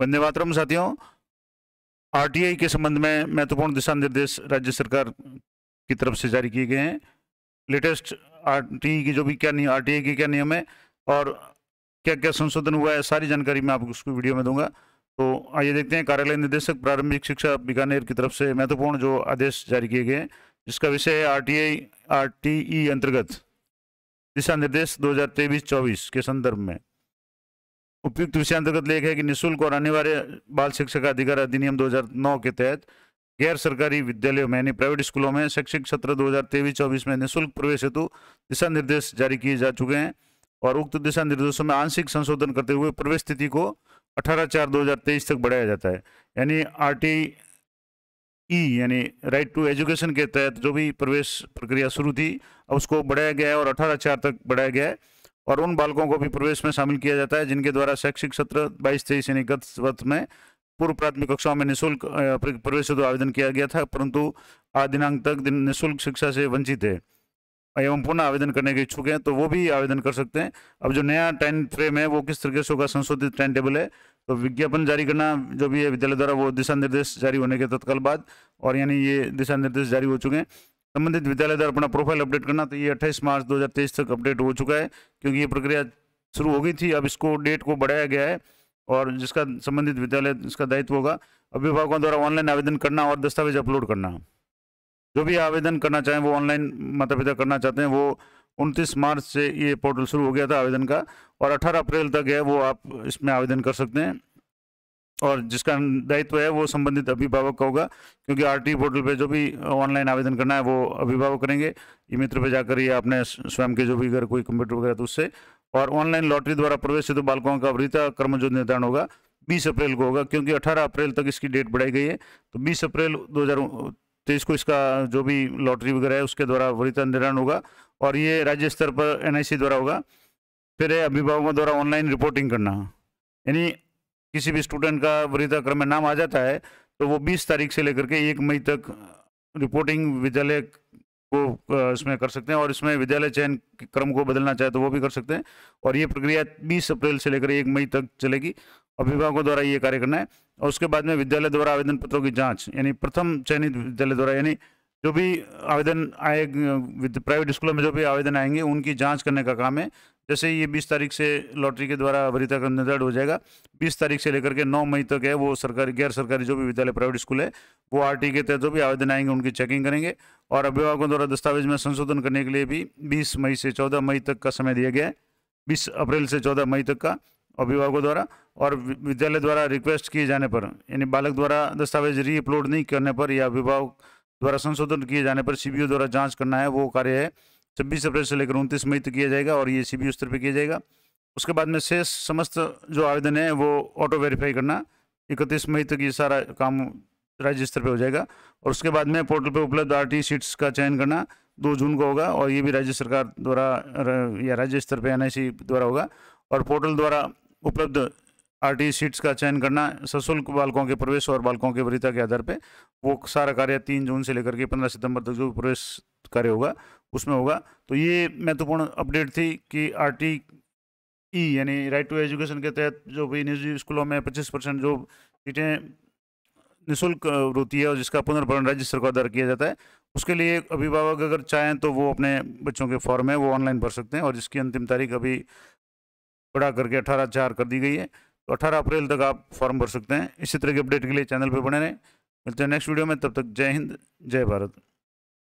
वंदे मातरम साथियों आरटीआई के संबंध में महत्वपूर्ण दिशा निर्देश राज्य सरकार की तरफ से जारी किए गए हैं लेटेस्ट आरटीआई की जो भी क्या नियम आरटीआई के क्या नियम है और क्या क्या संशोधन हुआ है सारी जानकारी मैं आपको उसको वीडियो में दूंगा तो आइए देखते हैं कार्यालय निदेशक प्रारंभिक शिक्षा बीकानेर की तरफ से महत्वपूर्ण जो आदेश जारी किए गए हैं जिसका विषय है आर टी e अंतर्गत दिशा निर्देश दो हजार के संदर्भ में उपयुक्त विषय अंतर्गत लेख है कि निःशुल्क और अनिवार्य बाल का अधिकार अधिनियम 2009 के तहत गैर सरकारी विद्यालयों में यानी प्राइवेट स्कूलों में शैक्षिक सत्र 2023-24 में निःशुल्क प्रवेश हेतु दिशा निर्देश जारी किए जा चुके हैं और उक्त दिशा निर्देशों में आंशिक संशोधन करते हुए प्रवेश तिथि को अठारह चार तेईस तक बढ़ाया जाता है यानी आर टी ई यानी राइट टू एजुकेशन के तहत जो भी प्रवेश प्रक्रिया शुरू थी उसको बढ़ाया गया है और अठारह चार तक बढ़ाया गया है और उन बालकों को भी प्रवेश में शामिल किया जाता है जिनके द्वारा शैक्षिक सत्र बाईस तेईस यानी गत वर्ष में पूर्व प्राथमिक कक्षाओं में निःशुल्क प्रवेश हेतु आवेदन किया गया था परंतु आज दिनांक तक दिन निःशुल्क शिक्षा से वंचित है एवं पुनः आवेदन करने के इच्छुक हैं तो वो भी आवेदन कर सकते हैं अब जो नया टाइम फ्रेम है वो किस तरीके से होगा संशोधित टाइम टेबल है तो विज्ञापन जारी करना जो भी है विद्यालय द्वारा वो दिशा निर्देश जारी होने के तत्काल बाद और यानी ये दिशा निर्देश जारी हो चुके हैं संबंधित विद्यालय द्वारा अपना प्रोफाइल अपडेट करना तो ये अट्ठाईस मार्च 2023 तक अपडेट हो चुका है क्योंकि ये प्रक्रिया शुरू हो गई थी अब इसको डेट को बढ़ाया गया है और जिसका संबंधित विद्यालय इसका दायित्व होगा अभिभावकों द्वारा ऑनलाइन आवेदन करना और दस्तावेज अपलोड करना जो भी आवेदन करना चाहें वो ऑनलाइन माता पिता करना चाहते हैं वो उनतीस मार्च से ये पोर्टल शुरू हो गया था आवेदन का और अठारह अप्रैल तक है वो आप इसमें आवेदन कर सकते हैं और जिसका दायित्व है वो संबंधित अभिभावक का होगा क्योंकि आर पोर्टल पे जो भी ऑनलाइन आवेदन करना है वो अभिभावक करेंगे ई मित्र पर जाकर या अपने स्वयं के जो भी घर कोई कंप्यूटर वगैरह तो उससे और ऑनलाइन लॉटरी द्वारा प्रवेश तो बालकों का वृता कर्म जो निर्धारण होगा बीस अप्रैल को होगा क्योंकि अठारह अप्रैल तक इसकी डेट बढ़ाई गई है तो बीस अप्रैल दो तेईस को इसका जो भी लॉटरी वगैरह है उसके द्वारा वरीता निर्धारण होगा और ये राज्य स्तर पर एन द्वारा होगा फिर अभिभावकों द्वारा ऑनलाइन रिपोर्टिंग करना यानी किसी भी स्टूडेंट का क्रम में नाम आ जाता है तो वो बीस तारीख से लेकर के एक मई तक रिपोर्टिंग विद्यालय को इसमें कर सकते हैं और इसमें विद्यालय चयन क्रम को बदलना चाहे तो वो भी कर सकते हैं और ये प्रक्रिया 20 अप्रैल से लेकर एक मई तक चलेगी अभिभावकों द्वारा ये कार्य करना है और उसके बाद में विद्यालय द्वारा आवेदन पत्रों की जांच यानी प्रथम चयनित विद्यालय द्वारा यानी जो भी आवेदन आए प्राइवेट स्कूलों में जो भी आवेदन आएंगे उनकी जांच करने का काम है जैसे ये बीस तारीख से लॉटरी के द्वारा भरिता का निर्धारण हो जाएगा बीस तारीख से लेकर के नौ मई तक है वो सरकारी गैर सरकारी जो भी विद्यालय प्राइवेट स्कूल है वो आर के तहत जो भी आवेदन आएंगे उनकी चेकिंग करेंगे और अभिभावकों द्वारा दस्तावेज में संशोधन करने के लिए भी बीस मई से चौदह मई तक का समय दिया गया है बीस अप्रैल से चौदह मई तक का अभिभावकों द्वारा और विद्यालय द्वारा रिक्वेस्ट किए जाने पर यानी बालक द्वारा दस्तावेज री अपलोड नहीं करने पर या अभिभावक द्वारा संशोधन किए जाने पर सीबीओ द्वारा जांच करना है वो कार्य है छब्बीस अप्रैल से लेकर उनतीस मई तक किया जाएगा और ये सी स्तर पर किया जाएगा उसके बाद में शेष समस्त जो आवेदन है वो ऑटो वेरीफाई करना इकतीस मई तक ये सारा काम राज्य स्तर पर हो जाएगा और उसके बाद में पोर्टल पर उपलब्ध आर सीट्स का चयन करना दो जून को होगा और ये भी राज्य सरकार द्वारा या राज्य स्तर पर एन द्वारा होगा और पोर्टल द्वारा उपलब्ध आर सीट्स का चयन करना सशुल्क बालकों के प्रवेश और बालकों के वरीता के आधार पर वो सारा कार्य तीन जून से लेकर के पंद्रह सितंबर तक जो प्रवेश कार्य होगा उसमें होगा तो ये महत्वपूर्ण अपडेट थी कि आर टी ई यानी राइट टू एजुकेशन के तहत जो भी निजी स्कूलों में पच्चीस परसेंट जो सीटें निःशुल्क होती है और जिसका पुनर्भरण राज्य सरकार द्वारा किया जाता है उसके लिए अभिभावक अगर चाहें तो वो अपने बच्चों के फॉर्म है वो ऑनलाइन भर सकते हैं और जिसकी अंतिम तारीख अभी बढ़ा करके अठारह चार कर दी गई है तो अठारह अप्रैल तक आप फॉर्म भर सकते हैं इसी तरह के अपडेट के लिए चैनल पर बने रहें मिलते हैं नेक्स्ट वीडियो में तब तक जय हिंद जय भारत